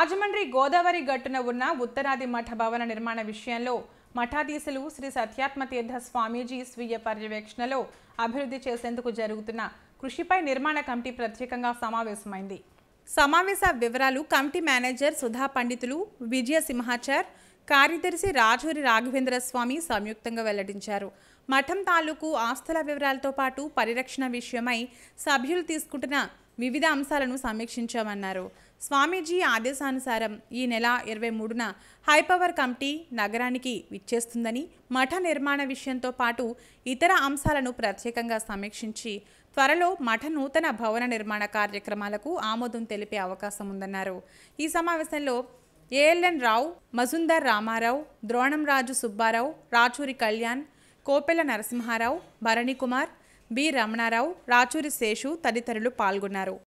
రాజమండ్రి గోదావరి గట్టున ఉన్న ఉత్తరాది మఠ భవన నిర్మాణ విషయంలో మఠాధీశులు శ్రీ సత్యాత్మతీర్థ స్వామీజీ స్వీయ పర్యవేక్షణలో అభివృద్ధి చేసేందుకు జరుగుతున్న కృషిపై నిర్మాణ కమిటీ ప్రత్యేకంగా సమావేశమైంది సమావేశ వివరాలు కమిటీ మేనేజర్ సుధా పండితులు విజయ సింహాచార్ కార్యదర్శి రాజూరి రాఘవేంద్ర స్వామి సంయుక్తంగా వెల్లడించారు మఠం తాలూకు ఆస్తుల వివరాలతో పాటు పరిరక్షణ విషయమై సభ్యులు తీసుకుంటున్న వివిధ అంశాలను సమీక్షించామన్నారు స్వామీజీ ఆదేశానుసారం ఈ నెల ఇరవై మూడున హైపవర్ కమిటీ నగరానికి విచ్చేస్తుందని మఠ నిర్మాణ విషయంతో పాటు ఇతర అంశాలను ప్రత్యేకంగా సమీక్షించి త్వరలో మఠ నూతన భవన నిర్మాణ కార్యక్రమాలకు ఆమోదం తెలిపే అవకాశం ఉందన్నారు ఈ సమావేశంలో ఏఎల్ఎన్ రావు మజుందర్ రామారావు ద్రోణంరాజు సుబ్బారావు రాచూరి కళ్యాణ్ కోపెల నరసింహారావు భరణికుమార్ బి రమణారావు రాచూరి శేషు తదితరులు పాల్గొన్నారు